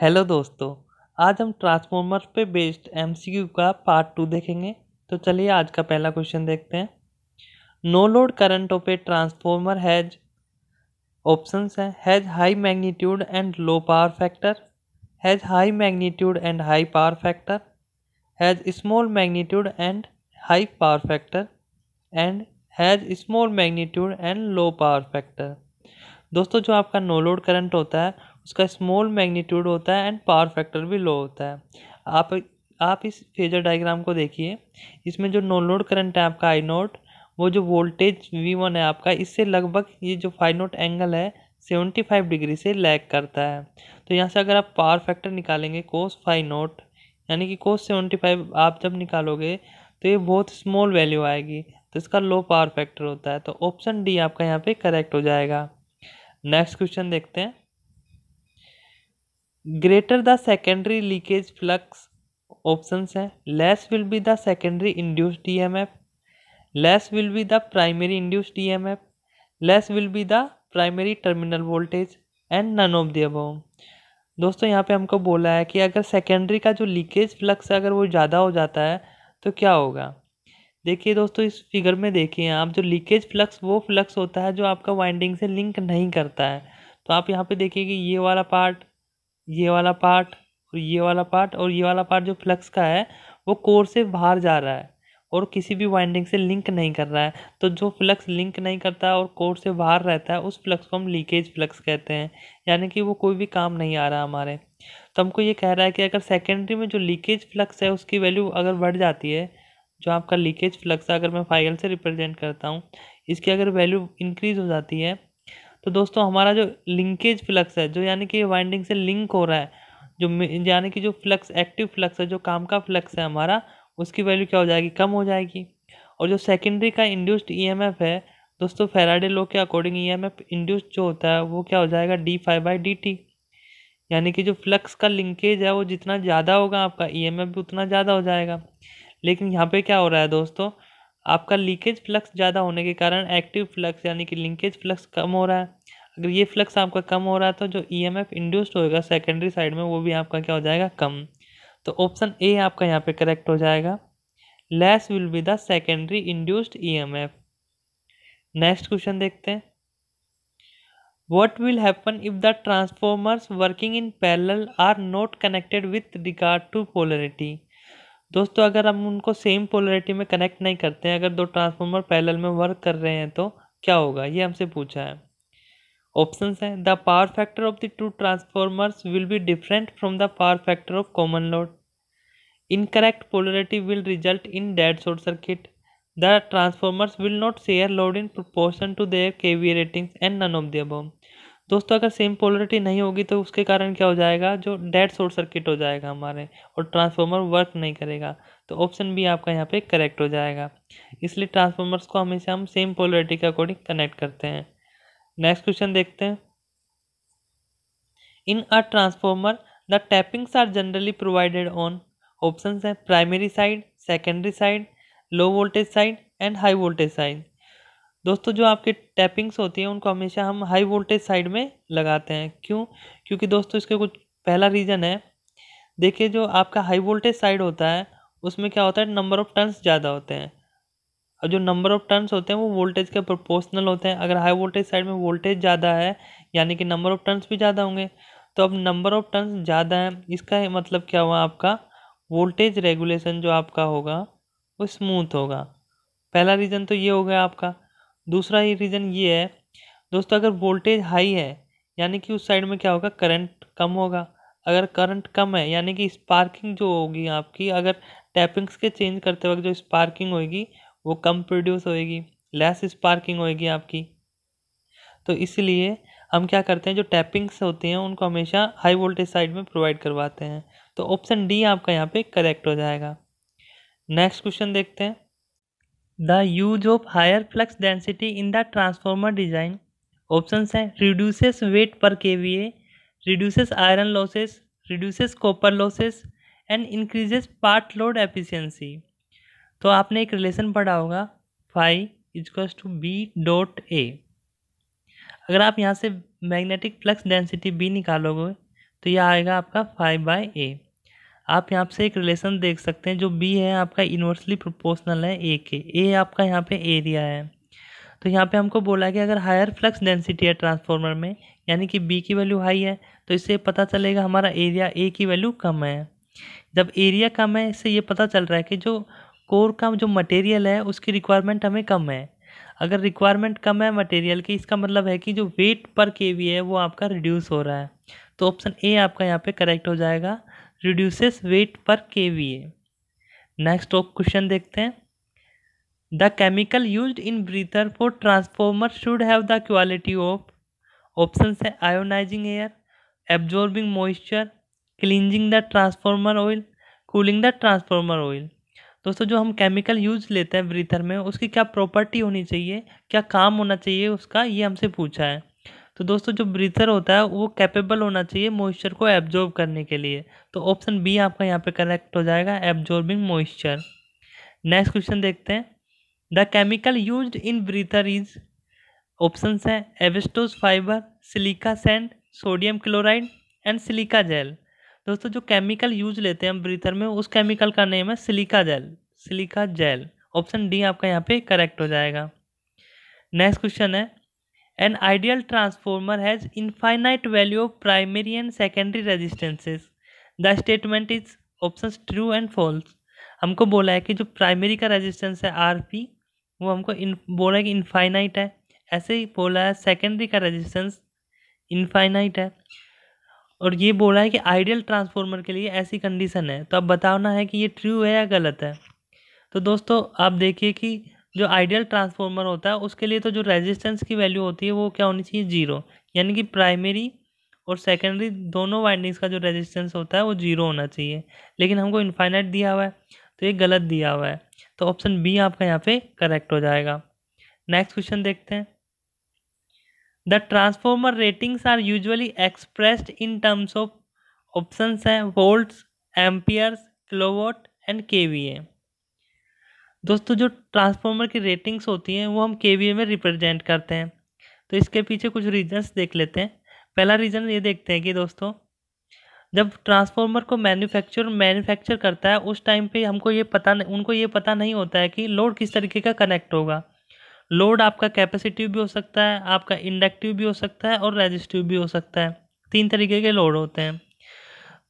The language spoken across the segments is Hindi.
हेलो दोस्तों आज हम ट्रांसफॉर्मर पे बेस्ड एमसीक्यू का पार्ट टू देखेंगे तो चलिए आज का पहला क्वेश्चन देखते हैं no load current of a transformer has options हैं has high magnitude and low power factor has high magnitude and high power factor has small magnitude and high power factor and has small magnitude and low power factor दोस्तों जो आपका नो लोड करंट होता है उसका स्मॉल मैग्नीट्यूड होता है एंड पावर फैक्टर भी लो होता है आप आप इस फेजर डायग्राम को देखिए इसमें जो नो लोड करंट है आपका आई नोट वो जो वोल्टेज वी वन है आपका इससे लगभग ये जो फाइव नोट एंगल है सेवेंटी फाइव डिग्री से लैग करता है तो यहाँ से अगर आप पावर फैक्टर निकालेंगे कोस फाइव नोट यानी कि कोस सेवेंटी फाइव आप जब निकालोगे तो ये बहुत स्मॉल वैल्यू आएगी तो इसका लो पावर फैक्टर होता है तो ऑप्शन डी आपका यहाँ पे करेक्ट हो जाएगा नेक्स्ट क्वेश्चन देखते हैं greater the secondary leakage flux options हैं less will be the secondary induced EMF less will be the primary induced EMF less will be the primary terminal voltage and none of the above दोस्तों यहाँ पे हमको बोला है कि अगर सेकेंडरी का जो लीकेज फ्लक्स है अगर वो ज़्यादा हो जाता है तो क्या होगा देखिए दोस्तों इस फिगर में देखिए आप जो लीकेज फ्लक्स वो फ्लक्स होता है जो आपका वाइंडिंग से लिंक नहीं करता है तो आप यहाँ पे देखिए कि ये वाला पार्ट ये वाला पार्ट और ये वाला पार्ट और ये वाला पार्ट जो फ्लक्स का है वो कोर से बाहर जा रहा है और किसी भी वाइंडिंग से लिंक नहीं कर रहा है तो जो फ्लक्स लिंक नहीं करता है और कोर से बाहर रहता है उस फ्लक्स को हम लीकेज फ्लक्स कहते हैं यानी कि वो कोई भी काम नहीं आ रहा हमारे तो हमको ये कह रहा है कि अगर सेकेंडरी में जो लीकेज फ्लक्स है उसकी वैल्यू अगर बढ़ जाती है जो आपका लीकेज फ्लक्स है अगर मैं फाइल से रिप्रेजेंट करता हूँ इसकी अगर वैल्यू इंक्रीज़ हो जाती है तो दोस्तों हमारा जो लिंकेज फ्लक्स है जो यानी कि वाइंडिंग से लिंक हो रहा है जो यानी कि जो फ्लक्स एक्टिव फ्लक्स है जो काम का फ्लक्स है हमारा उसकी वैल्यू क्या हो जाएगी कम हो जाएगी और जो सेकेंडरी का इंड्यूस्ड ई है दोस्तों फेराडे लो के अकॉर्डिंग ई इंड्यूस्ड जो होता है वो क्या हो जाएगा D phi by D T यानी कि जो फ्लक्स का लिंकेज है वो जितना ज़्यादा होगा आपका ई भी उतना ज़्यादा हो जाएगा लेकिन यहाँ पे क्या हो रहा है दोस्तों आपका लीकेज फ्लक्स ज़्यादा होने के कारण एक्टिव फ्लक्स यानी कि लिंकेज फ्लक्स कम हो रहा है अगर ये फ्लक्स आपका कम हो रहा है तो जो ई एम एफ इंड्यूस्ड होएगा सेकेंडरी साइड में वो भी आपका क्या हो जाएगा कम तो ऑप्शन ए आपका यहाँ पे करेक्ट हो जाएगा less will be the secondary induced E M F next question देखते हैं what will happen if the transformers working in parallel are not connected with regard to polarity दोस्तों अगर हम उनको सेम पोलरिटी में कनेक्ट नहीं करते हैं अगर दो ट्रांसफार्मर पैरेलल में वर्क कर रहे हैं तो क्या होगा ये हमसे पूछा है ऑप्शंस हैं the power factor of the two transformers will be different from the power factor of common load incorrect polarity will result in dead short circuit the transformers will not share load in proportion to their KV ratings and none of the दोस्तों अगर सेम पोलरिटी नहीं होगी तो उसके कारण क्या हो जाएगा जो डेड शॉर्ट सर्किट हो जाएगा हमारे और ट्रांसफार्मर वर्क नहीं करेगा तो ऑप्शन बी आपका यहाँ पे करेक्ट हो जाएगा इसलिए ट्रांसफार्मर्स को हमेशा हम सेम पोलरिटी के अकॉर्डिंग कनेक्ट करते हैं नेक्स्ट क्वेश्चन देखते हैं in a transformer the tappings are generally provided on option हैं primary side secondary side low voltage side and high voltage side दोस्तों जो आपके टैपिंग्स होती हैं उनको हमेशा हम हाई वोल्टेज साइड में लगाते हैं क्यों क्योंकि दोस्तों इसके कुछ पहला रीज़न है देखिए जो आपका हाई वोल्टेज साइड होता है उसमें क्या होता है नंबर ऑफ़ टर्न्स ज़्यादा होते हैं और जो नंबर ऑफ़ टर्न्स होते हैं वो वोल्टेज के प्रोपोर्शनल होते हैं अगर हाई वोल्टेज साइड में वोल्टेज ज़्यादा है यानी कि नंबर ऑफ़ टर्न्स भी ज़्यादा होंगे तो अब नंबर ऑफ़ टर्न्स ज़्यादा है इसका है मतलब क्या हुआ आपका वोल्टेज रेगुलेशन जो आपका होगा वो स्मूथ होगा पहला रीज़न तो ये हो गया आपका दूसरा ही रीज़न ये है दोस्तों अगर वोल्टेज हाई है यानी कि उस साइड में क्या होगा करंट कम होगा अगर करंट कम है यानी कि स्पार्किंग जो होगी आपकी अगर टैपिंग्स के चेंज करते वक्त जो स्पार्किंग होगी वो कम प्रोड्यूस होएगी लेस स्पार्किंग होएगी आपकी तो इसलिए हम क्या करते हैं जो टैपिंग्स होती हैं उनको हमेशा हाई वोल्टेज साइड में प्रोवाइड करवाते हैं तो ऑप्शन डी आपका यहाँ पर करेक्ट हो जाएगा नेक्स्ट क्वेश्चन देखते हैं the use of higher flux density in the transformer design option हैं reduces weight per K V A reduces iron losses reduces copper losses and increases part load efficiency तो आपने एक रिलेशन पढ़ा होगा फाइव इजक्वस टू बी डॉट ए अगर आप यहाँ से मैग्नेटिक फ्लक्स डेंसिटी बी निकालोगे तो यह आएगा आपका फाइव बाई ए आप यहाँ से एक रिलेशन देख सकते हैं जो बी है आपका इन्वर्सली प्रोपोर्शनल है ए के ए आपका यहाँ पे एरिया है तो यहाँ पे हमको बोला कि अगर हायर फ्लक्स डेंसिटी है ट्रांसफार्मर में यानी कि बी की वैल्यू हाई है तो इससे पता चलेगा हमारा एरिया ए की वैल्यू कम है जब एरिया कम है इससे ये पता चल रहा है कि जो कोर का जो मटेरियल है उसकी रिक्वायरमेंट हमें कम है अगर रिक्वायरमेंट कम है मटेरियल की इसका मतलब है कि जो वेट पर के वी है वो आपका रिड्यूस हो रहा है तो ऑप्शन ए आपका यहाँ पे करेक्ट हो जाएगा reduces weight per K V A next question देखते हैं the chemical use in breather for transformer should have the quality of option है ionising air absorbing moisture cleansing the transformer oil cooling the transformer oil दोस्तों जो हम केमिकल यूज लेते हैं ब्रीथर में उसकी क्या प्रॉपर्टी होनी चाहिए क्या काम होना चाहिए उसका ये हमसे पूछा है तो दोस्तों जो ब्रीथर होता है वो कैपेबल होना चाहिए मॉइस्चर को एब्जॉर्ब करने के लिए तो ऑप्शन बी आपका यहाँ पे करेक्ट हो जाएगा एब्जॉर्बिंग मॉइस्चर नेक्स्ट क्वेश्चन देखते हैं the chemical use in breather is option हैं asbestos fibre silica sand sodium chloride and silica gel दोस्तों जो केमिकल यूज लेते हैं हम ब्रीथर में उस केमिकल का नेम है silica gel silica gel option D आपका यहाँ पे करेक्ट हो जाएगा नेक्स्ट क्वेश्चन है an ideal transformer has infinite value of primary and secondary resistances the statement is option true and false हमको बोला है कि जो प्राइमरी का रेजिस्टेंस है आर पी वो हमको इन बोला है कि इनफाइनाइट है ऐसे ही बोला है सेकेंडरी का रेजिस्टेंस इनफाइनाइट है और ये बोला है कि आइडियल ट्रांसफॉर्मर के लिए ऐसी कंडीशन है तो अब बताना है कि ये ट्रू है या गलत है तो दोस्तों आप देखिए कि जो आइडियल ट्रांसफॉर्मर होता है उसके लिए तो जो रेजिस्टेंस की वैल्यू होती है वो क्या होनी चाहिए जीरो यानी कि प्राइमरी और सेकेंडरी दोनों वाइंडिंग्स का जो रेजिस्टेंस होता है वो जीरो होना चाहिए लेकिन हमको इन्फाइनाइट दिया हुआ है तो ये गलत दिया हुआ है तो ऑप्शन बी आपका यहाँ पे करेक्ट हो जाएगा नेक्स्ट क्वेश्चन देखते हैं the transformer ratings are usually expressed in terms of options हैं volts amperes kilowatt and K V A दोस्तों जो ट्रांसफॉर्मर की रेटिंग्स होती हैं वो हम के में रिप्रेजेंट करते हैं तो इसके पीछे कुछ रीजन्स देख लेते हैं पहला रीज़न ये देखते हैं कि दोस्तों जब ट्रांसफॉर्मर को मैन्युफैक्चर मैन्युफैक्चर करता है उस टाइम पे हमको ये पता नहीं उनको ये पता नहीं होता है कि लोड किस तरीके का कनेक्ट होगा लोड आपका कैपेसिटिव भी हो सकता है आपका इंडक्टिव भी हो सकता है और रेजिस्टिव भी हो सकता है तीन तरीके के लोड होते हैं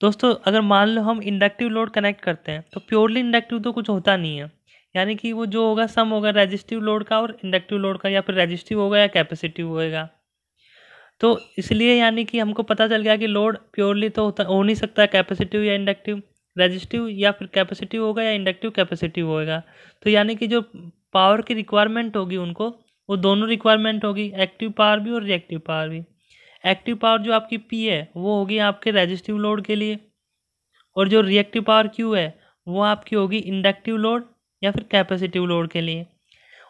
दोस्तों अगर मान लो हम इंडक्टिव लोड कनेक्ट करते हैं तो प्योरली इंडक्टिव तो कुछ होता नहीं है यानी कि वो जो होगा सम होगा रेजिस्टिव लोड का और इंडक्टिव लोड का या फिर रेजिस्टिव होगा या कैपेसिटिव होएगा तो इसलिए यानी कि हमको पता चल गया कि लोड प्योरली तो होता हो नहीं सकता कैपेसिटिव या इंडक्टिव रेजिस्टिव या फिर कैपेसिटिव होगा या इंडक्टिव कैपेसिटिव होएगा तो यानी कि जो पावर की रिक्वायरमेंट होगी उनको वो दोनों रिक्वायरमेंट होगी एक्टिव पावर भी और रिएक्टिव पावर भी एक्टिव पावर जो आपकी पी है वो होगी आपके रेजिस्टिव लोड के लिए और जो रिएक्टिव पावर क्यू है वो आपकी होगी इंडक्टिव लोड या फिर कैपेसिटिव लोड के लिए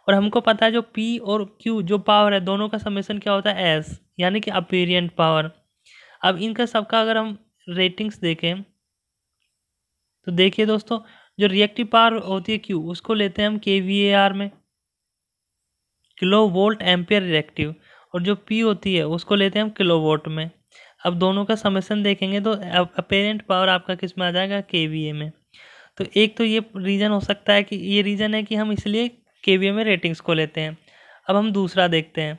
और हमको पता है जो पी और क्यू जो पावर है दोनों का समेसन क्या होता है एस यानी कि अपेरियंट पावर अब इनका सबका अगर हम रेटिंग्स देखें तो देखिए दोस्तों जो रिएक्टिव पावर होती है क्यू उसको लेते हैं हम के वी ए आर में किलो वोल्ट एम्पियर रिएक्टिव और जो पी होती है उसको लेते हैं हम किलो वोल्ट में अब दोनों का समेसन देखेंगे तो अपेरेंट पावर आपका किस में आ जाएगा के वी ए में तो एक तो ये रीज़न हो सकता है कि ये रीज़न है कि हम इसलिए के में रेटिंग्स को लेते हैं अब हम दूसरा देखते हैं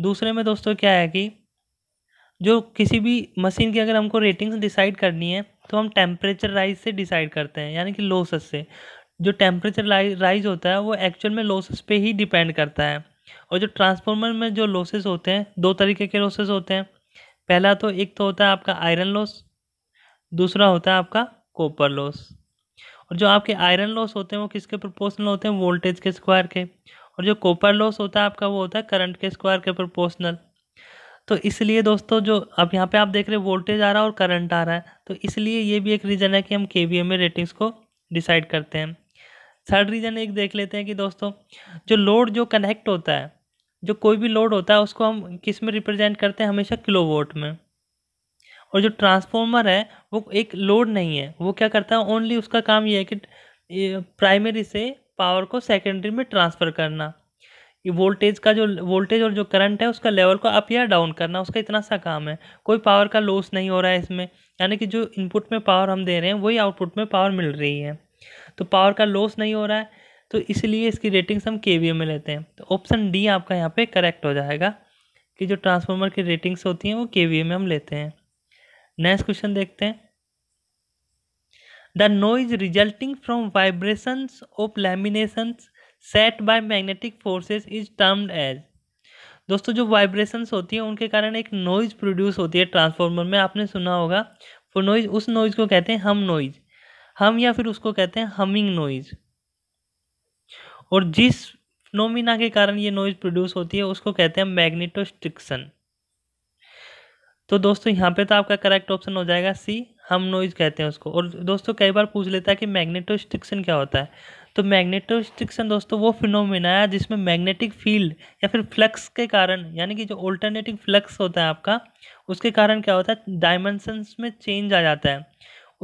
दूसरे में दोस्तों क्या है कि जो किसी भी मशीन की अगर हमको रेटिंग्स डिसाइड करनी है तो हम टेम्परेचर राइज से डिसाइड करते हैं यानी कि लोसस से जो टेम्परेचर राइज होता है वो एक्चुअल में लोसेस पे ही डिपेंड करता है और जो ट्रांसफॉर्मर में जो लॉसेस होते हैं दो तरीके के लॉसेस होते हैं पहला तो एक तो होता है आपका आयरन लॉस दूसरा होता है आपका कॉपर लॉस और जो आपके आयरन लॉस होते हैं वो किसके प्रोपोर्शनल होते हैं वोल्टेज के स्क्वायर के और जो कॉपर लॉस होता है आपका वो होता है करंट के स्क्वायर के प्रोपोर्शनल तो इसलिए दोस्तों जो अब यहाँ पे आप देख रहे हैं वोल्टेज आ रहा है और करंट आ रहा है तो इसलिए ये भी एक रीज़न है कि हम के में रेटिंग्स को डिसाइड करते हैं थर्ड रीज़न एक देख लेते हैं कि दोस्तों जो लोड जो कनेक्ट होता है जो कोई भी लोड होता है उसको हम किस में रिप्रेजेंट करते हैं हमेशा किलो वोट में और जो ट्रांसफॉर्मर है वो एक लोड नहीं है वो क्या करता है ओनली उसका काम ये है कि प्राइमरी से पावर को सेकेंडरी में ट्रांसफ़र करना ये वोल्टेज का जो वोल्टेज और जो करंट है उसका लेवल को अप या डाउन करना उसका इतना सा काम है कोई पावर का लॉस नहीं हो रहा है इसमें यानी कि जो इनपुट में पावर हम दे रहे हैं वही आउटपुट में पावर मिल रही है तो पावर का लॉस नहीं हो रहा है तो इसलिए इसकी रेटिंग्स हम के में लेते हैं तो ऑप्शन डी आपका यहाँ पर करेक्ट हो जाएगा कि जो ट्रांसफॉर्मर की रेटिंग्स होती हैं वो के में हम लेते हैं नेक्स्ट क्वेश्चन देखते हैं the noise resulting from vibrations of laminations set by magnetic forces is termed as दोस्तों जो वाइब्रेशंस होती हैं उनके कारण एक नॉइज प्रोड्यूस होती है ट्रांसफॉर्मर में आपने सुना होगा वो नॉइज उस नॉइज को कहते हैं हम नॉइज हम या फिर उसको कहते हैं हमिंग नॉइज और जिस नोमिना के कारण ये नॉइज प्रोड्यूस होती है उसको कहते हैं मैग्नेटोस्ट्रिक्शन तो दोस्तों यहाँ पे तो आपका करेक्ट ऑप्शन हो जाएगा सी हम नोइज कहते हैं उसको और दोस्तों कई बार पूछ लेता है कि मैग्नेटोस्ट्रिक्शन क्या होता है तो मैग्नेटोस्ट्रिक्शन दोस्तों वो फिनोमिना है जिसमें मैग्नेटिक फील्ड या फिर फ्लक्स के कारण यानी कि जो ऑल्टरनेटिव फ्लक्स होता है आपका उसके कारण क्या होता है डायमेंशंस में चेंज आ जाता है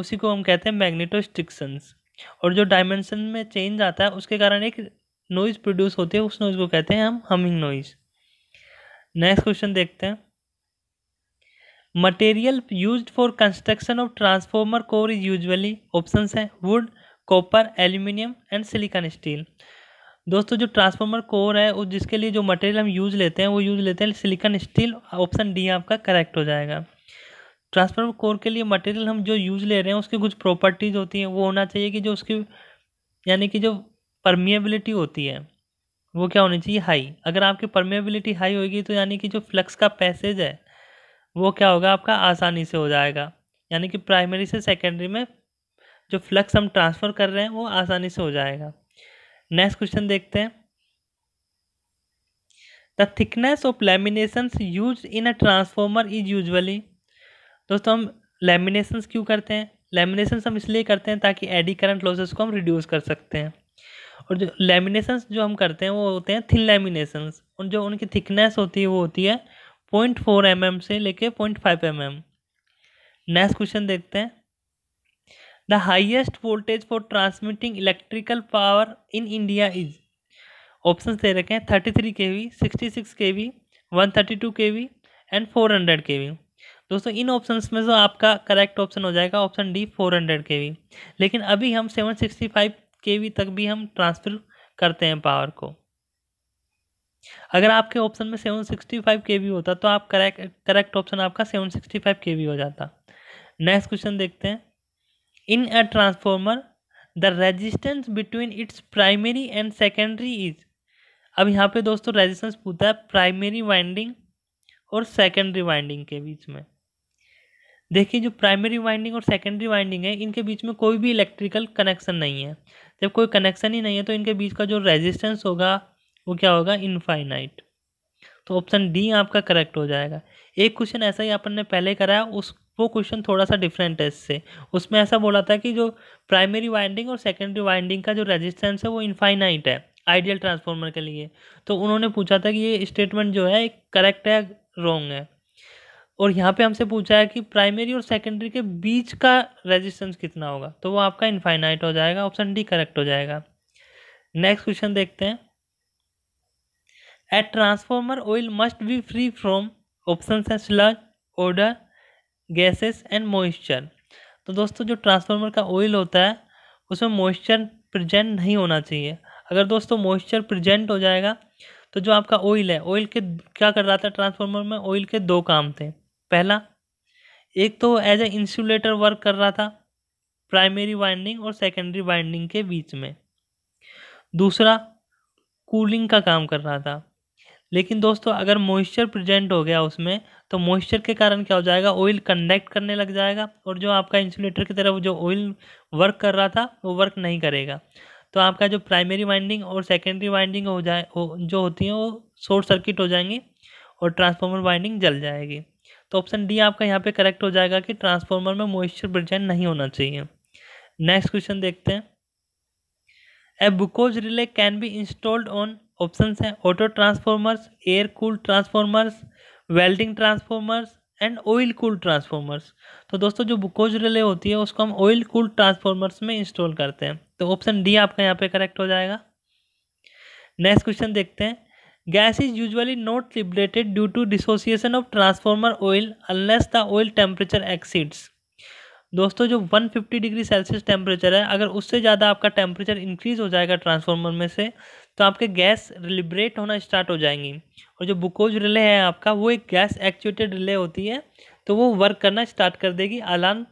उसी को हम कहते हैं मैग्नेटोस्ट्रिक्शंस और जो डायमेंशन में चेंज आता है उसके कारण एक नॉइज़ प्रोड्यूस होती है उस नॉइज़ को कहते हैं हम हमिंग नॉइज़ नेक्स्ट क्वेश्चन देखते हैं material used for construction of transformer core is usually option हैं wood copper aluminium and silicon steel दोस्तों जो ट्रांसफॉर्मर कोर है वो जिसके लिए जो मटेरियल हम यूज लेते हैं वो यूज लेते हैं सिलिकॉन स्टील ऑप्शन डी आपका करेक्ट हो जाएगा ट्रांसफॉर्मर कोर के लिए मटेरियल हम जो यूज ले रहे हैं उसकी कुछ प्रॉपर्टीज़ होती हैं वो होना चाहिए कि जो उसकी यानी कि जो परमिएबिलिटी होती है वो क्या होनी चाहिए हाई अगर आपकी परमिएबिलिटी हाई होगी तो यानी कि जो फ्लक्स का पैसेज है वो क्या होगा आपका आसानी से हो जाएगा यानी कि प्राइमरी से सेकेंडरी में जो फ्लक्स हम ट्रांसफ़र कर रहे हैं वो आसानी से हो जाएगा नेक्स्ट क्वेश्चन देखते हैं the thickness of laminations use in a transformer is usually दोस्तों हम लेमिनेशन क्यों करते हैं लेमिनेशन हम इसलिए करते हैं ताकि एडी करंट लॉसेस को हम रिड्यूस कर सकते हैं और जो लेमिनेशंस जो हम करते हैं वो होते हैं थिन लेमिनेशंस और जो उनकी थिकनेस होती है वो होती है पॉइंट फोर एम एम से लेके point five M M next question देखते हैं the highest voltage for transmitting electrical power in India is option दे रखे हैं thirty three K V sixty six K V one thirty two K V and four hundred K V दोस्तों इन ऑप्शंस में जो आपका करेक्ट ऑप्शन हो जाएगा option D four hundred K V लेकिन अभी हम seven sixty five K V तक भी हम ट्रांसफ़र करते हैं पावर को अगर आपके ऑप्शन में seven sixty five K V होता तो आप करेक्ट करेक्ट ऑप्शन आपका seven sixty five K V हो जाता नेक्स्ट क्वेश्चन देखते हैं in a transformer the resistance between its primary and secondary is अब यहाँ पे दोस्तों रेजिस्टेंस पूछता है प्राइमरी वाइंडिंग और सेकेंडरी वाइंडिंग के बीच में देखिए जो प्राइमरी वाइंडिंग और सेकेंडरी वाइंडिंग है इनके बीच में कोई भी इलेक्ट्रिकल कनेक्शन नहीं है जब कोई कनेक्शन ही नहीं है तो इनके बीच का जो रेजिस्टेंस होगा वो क्या होगा इनफाइनाइट तो ऑप्शन डी आपका करेक्ट हो जाएगा एक क्वेश्चन ऐसा ही अपन ने पहले कराया उस वो क्वेश्चन थोड़ा सा डिफरेंट है इससे उसमें ऐसा बोला था कि जो प्राइमरी वाइंडिंग और सेकेंडरी वाइंडिंग का जो रेजिस्टेंस है वो इनफाइनाइट है आइडियल ट्रांसफॉर्मर के लिए तो उन्होंने पूछा था कि ये स्टेटमेंट जो है करेक्ट है रॉन्ग है और यहाँ पे हमसे पूछा है कि प्राइमरी और सेकेंडरी के बीच का रेजिस्टेंस कितना होगा तो वो आपका इनफाइनाइट हो जाएगा ऑप्शन डी करेक्ट हो जाएगा नेक्स्ट क्वेश्चन देखते हैं a transformer oil must be free from option है sludge odour gases and moisture तो दोस्तों जो ट्रांसफार्मर का ऑयल होता है उसमें मॉइस्चर प्रेजेंट नहीं होना चाहिए अगर दोस्तों मॉइस्चर प्रेजेंट हो जाएगा तो जो आपका ऑयल है ऑयल के क्या कर रहा था ट्रांसफार्मर में ऑयल के दो काम थे पहला एक तो एज ए इंसुलेटर वर्क कर रहा था प्राइमरी वाइंडिंग और सेकेंडरी वाइंडिंग के बीच में दूसरा कूलिंग का काम कर रहा था लेकिन दोस्तों अगर मॉइस्चर प्रेजेंट हो गया उसमें तो मॉइस्चर के कारण क्या हो जाएगा ऑयल कंडक्ट करने लग जाएगा और जो आपका इंसुलेटर की तरफ जो ऑयल वर्क कर रहा था वो वर्क नहीं करेगा तो आपका जो प्राइमरी वाइंडिंग और सेकेंडरी वाइंडिंग हो जाए हो, जो होती हैं वो शॉर्ट सर्किट हो जाएंगी और ट्रांसफार्मर वाइंडिंग जल जाएगी तो ऑप्शन डी आपका यहाँ पे करेक्ट हो जाएगा कि ट्रांसफार्मर में मॉइस्चर प्रजेंट नहीं होना चाहिए नेक्स्ट क्वेश्चन देखते हैं a Buchholz relay can be installed on option हैं auto transformers air cool transformers welding transformers and oil cool transformers तो दोस्तों जो बुकोज रिले होती है उसको हम ऑयल कूल ट्रांसफॉर्मर्स में इंस्टॉल करते हैं तो ऑप्शन डी आपका यहाँ पे करेक्ट हो जाएगा नेक्स्ट क्वेश्चन देखते हैं gas is usually not liberated due to dissociation of transformer oil unless the oil temperature exceeds दोस्तों जो 150 डिग्री सेल्सियस टेम्परेचर है अगर उससे ज़्यादा आपका टेम्परेचर इंक्रीज़ हो जाएगा ट्रांसफार्मर में से तो आपके गैस रिलिब्रेट होना स्टार्ट हो जाएंगी और जो बुकोज रिले है आपका वो एक गैस एक्चुएटेड रिले होती है तो वो वर्क करना स्टार्ट कर देगी अलार्म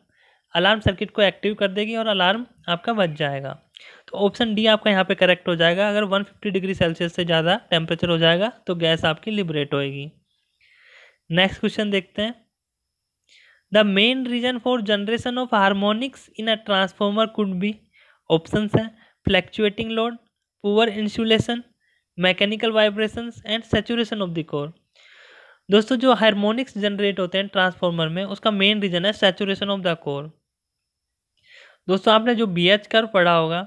अलार्म सर्किट को एक्टिव कर देगी और अलार्म आपका बच जाएगा तो ऑप्शन डी आपका यहाँ पे करेक्ट हो जाएगा अगर 150 डिग्री सेल्सियस से ज़्यादा टेम्परेचर हो जाएगा तो गैस आपकी लिबरेट होएगी नेक्स्ट क्वेश्चन देखते हैं the main reason for generation of harmonics in a transformer could be option है fluctuating load poor insulation mechanical vibration and saturation of the core दोस्तों जो हारमोनिक्स जनरेट होते हैं ट्रांसफॉर्मर में उसका मेन रीजन है सेचुरेशन ऑफ द कोर दोस्तों आपने जो बी एच कर पढ़ा होगा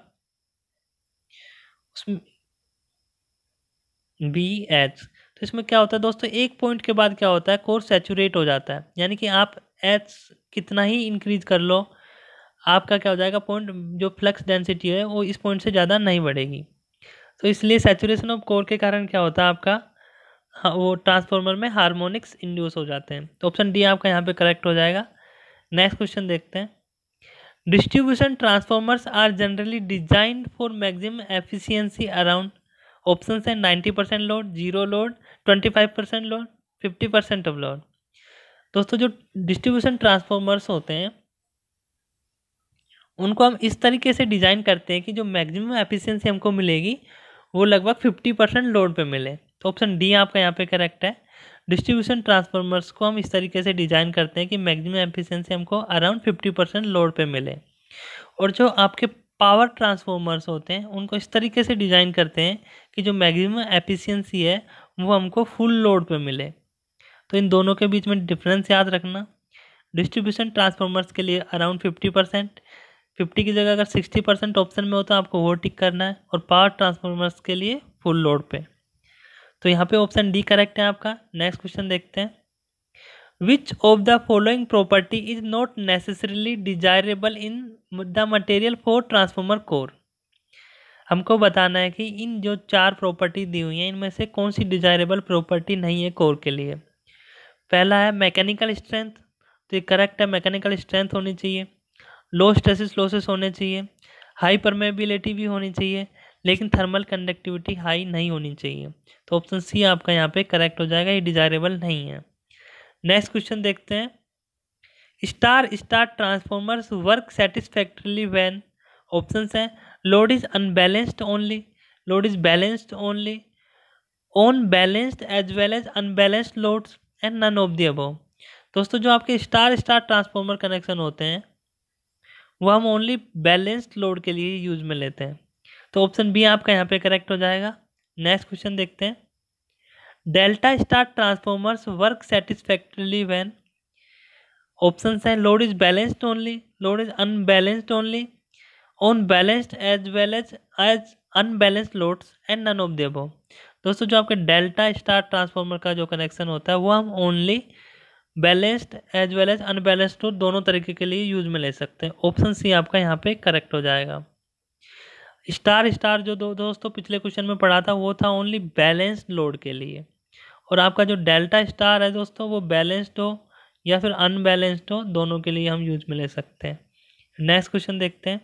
बी एच तो इसमें क्या होता है दोस्तों एक पॉइंट के बाद क्या होता है कोर सेचूरेट हो जाता है यानी कि आप एच कितना ही इंक्रीज कर लो आपका क्या हो जाएगा पॉइंट जो फ्लक्स डेंसिटी है वो इस पॉइंट से ज़्यादा नहीं बढ़ेगी तो इसलिए सेचुरेशन ऑफ कोर के कारण क्या होता है आपका हाँ, वो ट्रांसफार्मर में हारमोनिक्स इंड्यूस हो जाते हैं तो ऑप्शन डी आपका यहाँ पे करेक्ट हो जाएगा नेक्स्ट क्वेश्चन देखते हैं distribution transformers are generally design for maximum efficiency around option है ninety percent load zero load twenty five percent load fifty percent of load दोस्तों जो डिस्ट्रीब्यूशन ट्रांसफॉर्मर्स होते हैं उनको हम इस तरीके से डिज़ाइन करते हैं कि जो मैक्सिमम एफिशिएंसी हमको मिलेगी वो लगभग फिफ्टी परसेंट लोड पे मिले तो ऑप्शन डी आपका यहाँ पे करेक्ट है डिस्ट्रीब्यूशन ट्रांसफार्मर्स को हम इस तरीके से डिज़ाइन करते हैं कि मैक्सिमम एफिशिएंसी हमको अराउंड फिफ्टी परसेंट लोड पे मिले और जो आपके पावर ट्रांसफॉर्मर्स होते हैं उनको इस तरीके से डिज़ाइन करते हैं कि जो मैगजिम एफिशियंसी है वो हमको फुल लोड पर मिले तो इन दोनों के बीच में डिफरेंस याद रखना डिस्ट्रीब्यूशन ट्रांसफार्मर्स के लिए अराउंड फिफ्टी परसेंट फिफ्टी की जगह अगर सिक्सटी परसेंट ऑप्शन में हो तो आपको वो टिक करना है और पावर ट्रांसफार्मर्स के लिए फुल लोड पे तो यहाँ पे ऑप्शन डी करेक्ट है आपका नेक्स्ट क्वेश्चन देखते हैं which of the following property is not necessarily desirable in the material for transformer core हमको बताना है कि इन जो चार प्रॉपर्टी दी हुई हैं इनमें से कौन सी डिजायरेबल प्रॉपर्टी नहीं है कोर के लिए पहला है मैकेनिकल स्ट्रेंथ तो ये करेक्ट है मैकेनिकल स्ट्रेंथ होनी चाहिए लो स्ट्रेसिस लोसेस होने चाहिए हाई परमेबिलिटी भी होनी चाहिए लेकिन थर्मल कंडक्टिविटी हाई नहीं होनी चाहिए तो ऑप्शन सी आपका यहाँ पे करेक्ट हो जाएगा ये डिजायरेबल नहीं है नेक्स्ट क्वेश्चन देखते हैं star star transformers work satisfactorily when option हैं load is unbalanced only load is balanced only on balanced as well as unbalanced loads and none of the above दोस्तों जो आपके स्टार स्टार ट्रांसफॉर्मर कनेक्शन होते हैं वो हम ओनली बैलेंस्ड लोड के लिए यूज में लेते हैं तो ऑप्शन बी आपका यहाँ पे करेक्ट हो जाएगा नेक्स्ट क्वेश्चन देखते हैं delta star transformers work satisfactorily when option हैं load is balanced only load is unbalanced only on balanced as well as as unbalanced loads and none of the दोस्तों जो आपके डेल्टा स्टार ट्रांसफार्मर का जो कनेक्शन होता है वो हम only balanced as well as unbalanced टू दोनों तरीके के लिए यूज में ले सकते हैं ऑप्शन सी आपका यहाँ पे करेक्ट हो जाएगा स्टार स्टार जो दो दोस्तों पिछले क्वेश्चन में पढ़ा था वो था ओनली बैलेंस्ड लोड के लिए और आपका जो डेल्टा स्टार है दोस्तों वो बैलेंस्ड हो या फिर अनबैलेंस्ड हो दोनों के लिए हम यूज में ले सकते हैं नेक्स्ट क्वेश्चन देखते हैं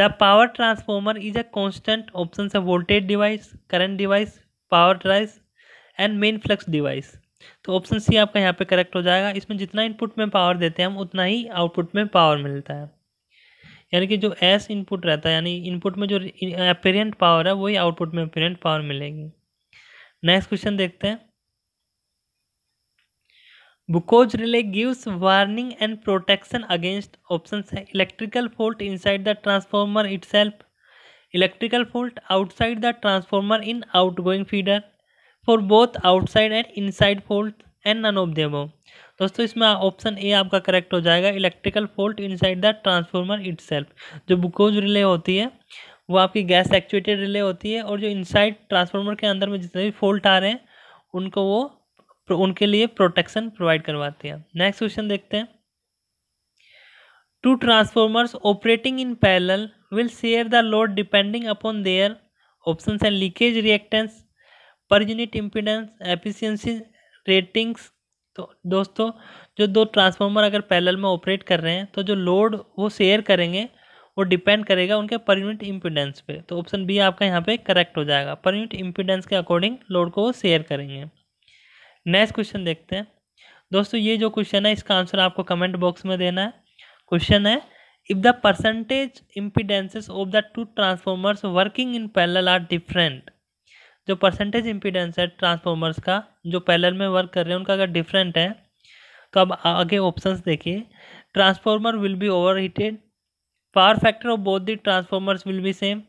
the power transformer is a constant option है voltage device current device power device and main flux device तो ऑप्शन सी आपका यहाँ पे करेक्ट हो जाएगा इसमें जितना इनपुट में पावर देते हैं हम उतना ही आउटपुट में पावर मिलता है यानी कि जो एस इनपुट रहता है यानी इनपुट में जो अपेरेंट पावर है वही आउटपुट में अपेरेंट पावर मिलेगी नेक्स्ट क्वेश्चन देखते हैं Buchholz relay gives warning and protection against option है electrical fault inside the transformer self electrical fault outside the transformer in outgoing feeder for both outside and inside fault and none of them दोस्तों इसमें ऑप्शन ए आपका करेक्ट हो जाएगा electrical fault inside the transformer self जो बुकोज रिले होती है वो आपकी गैस एक्चुएटेड रिले होती है और जो इनसाइड ट्रांसफॉर्मर के अंदर में जितने भी फॉल्ट आ रहे हैं उनको वो उनके लिए प्रोटेक्शन प्रोवाइड करवाती है नेक्स्ट क्वेश्चन देखते हैं two transformers operating in parallel will share the load depending upon their option and leakage reactance per unit impedance efficiency ratings तो दोस्तों जो दो ट्रांसफार्मर अगर पैरेलल में ऑपरेट कर रहे हैं तो जो लोड वो शेयर करेंगे वो डिपेंड करेगा उनके पर यूनिट इम्पिडेंस पे तो ऑप्शन बी आपका यहाँ पे करेक्ट हो जाएगा पर यूनिट इम्पिडेंस के अकॉर्डिंग लोड को वो शेयर करेंगे नेक्स्ट क्वेश्चन देखते हैं दोस्तों ये जो क्वेश्चन है इसका आंसर आपको कमेंट बॉक्स में देना है क्वेश्चन है if the percentage impedances of the two transformers working in parallel are different जो परसेंटेज इम्पीडेंस है ट्रांसफॉर्मर्स का जो पैलल में वर्क कर रहे हैं उनका अगर डिफरेंट है तो अब आगे ऑप्शंस देखिए transformer will be overheated power factor of both the transformers will be same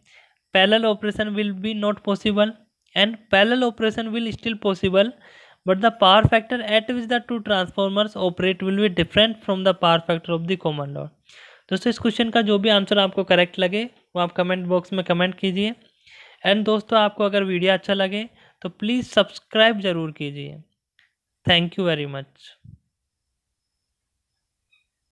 parallel operation will be not possible and parallel operation will still possible but the power factor at which the two transformers operate will be different from the power factor of the common node दोस्तों इस क्वेश्चन का जो भी आंसर आपको करेक्ट लगे वो आप कमेंट बॉक्स में कमेंट कीजिए एंड दोस्तों आपको अगर वीडियो अच्छा लगे तो प्लीज़ सब्सक्राइब ज़रूर कीजिए थैंक यू वेरी मच